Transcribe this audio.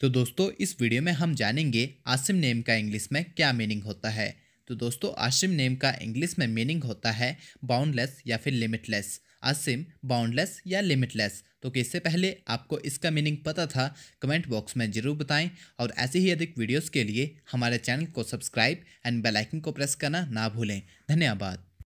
तो दोस्तों इस वीडियो में हम जानेंगे आसिम नेम का इंग्लिश में क्या मीनिंग होता है तो दोस्तों आसिम नेम का इंग्लिश में मीनिंग होता है बाउंडलेस या फिर लिमिटलेस आसिम बाउंडलेस या लिमिटलेस तो किससे इससे पहले आपको इसका मीनिंग पता था कमेंट बॉक्स में ज़रूर बताएं और ऐसे ही अधिक वीडियोस के लिए हमारे चैनल को सब्सक्राइब एंड बेल आइकन को प्रेस करना ना भूलें धन्यवाद